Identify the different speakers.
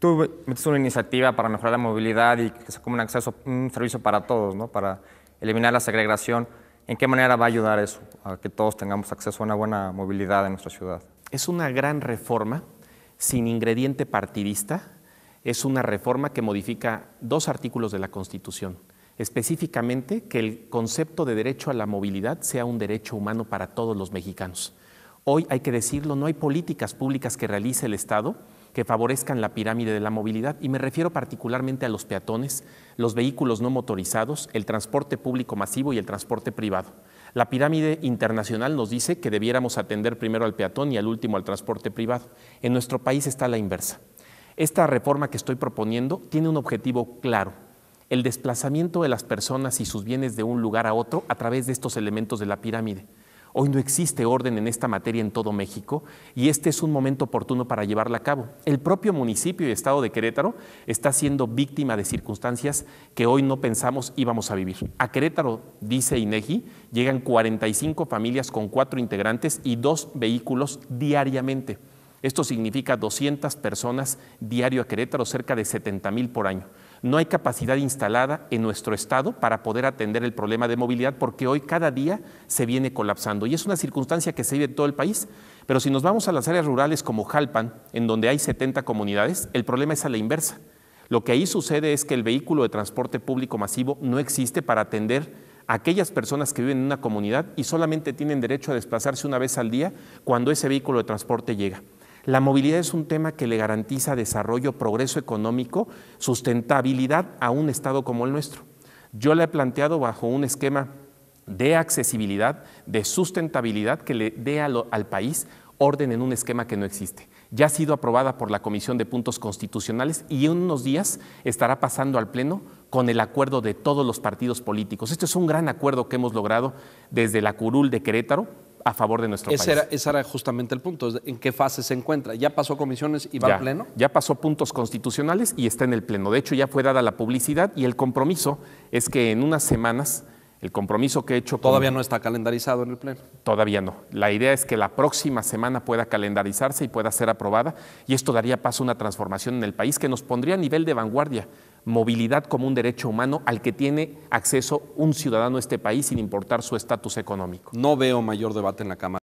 Speaker 1: tú metes una iniciativa para mejorar la movilidad y que se como un acceso, un servicio para todos, para eliminar la segregación, ¿en qué manera va a ayudar eso a que todos tengamos acceso a una buena movilidad en nuestra ciudad? Es una gran reforma sin ingrediente partidista. Es una reforma que modifica dos artículos de la Constitución, específicamente que el concepto de derecho a la movilidad sea un derecho humano para todos los mexicanos. Hoy hay que decirlo, no hay políticas públicas que realice el Estado que favorezcan la pirámide de la movilidad y me refiero particularmente a los peatones, los vehículos no motorizados, el transporte público masivo y el transporte privado. La pirámide internacional nos dice que debiéramos atender primero al peatón y al último al transporte privado. En nuestro país está la inversa. Esta reforma que estoy proponiendo tiene un objetivo claro, el desplazamiento de las personas y sus bienes de un lugar a otro a través de estos elementos de la pirámide. Hoy no existe orden en esta materia en todo México y este es un momento oportuno para llevarla a cabo. El propio municipio y estado de Querétaro está siendo víctima de circunstancias que hoy no pensamos íbamos a vivir. A Querétaro, dice INEGI, llegan 45 familias con cuatro integrantes y dos vehículos diariamente. Esto significa 200 personas diario a Querétaro, cerca de 70 mil por año. No hay capacidad instalada en nuestro Estado para poder atender el problema de movilidad porque hoy cada día se viene colapsando y es una circunstancia que se vive en todo el país. Pero si nos vamos a las áreas rurales como Jalpan, en donde hay 70 comunidades, el problema es a la inversa. Lo que ahí sucede es que el vehículo de transporte público masivo no existe para atender a aquellas personas que viven en una comunidad y solamente tienen derecho a desplazarse una vez al día cuando ese vehículo de transporte llega. La movilidad es un tema que le garantiza desarrollo, progreso económico, sustentabilidad a un Estado como el nuestro. Yo la he planteado bajo un esquema de accesibilidad, de sustentabilidad que le dé al, país orden en un esquema que no existe. Ya ha sido aprobada por la Comisión de Puntos Constitucionales y en unos días estará pasando al Pleno con el acuerdo de todos los partidos políticos. Este es un gran acuerdo que hemos logrado desde la curul de Querétaro, a favor de nuestro ese país. Era, ese era justamente el punto, en qué fase se encuentra. ¿Ya pasó comisiones y va al Pleno? Ya pasó puntos constitucionales y está en el Pleno. De hecho, ya fue dada la publicidad y el compromiso es que en unas semanas el compromiso que he hecho... Todavía no está calendarizado en el Pleno. Todavía no. La idea es que la próxima semana pueda calendarizarse y pueda ser aprobada y esto daría paso a una transformación en el país que nos pondría a nivel de vanguardia. Movilidad como un derecho humano al que tiene acceso un ciudadano de este país sin importar su estatus económico. No veo mayor debate en la Cámara.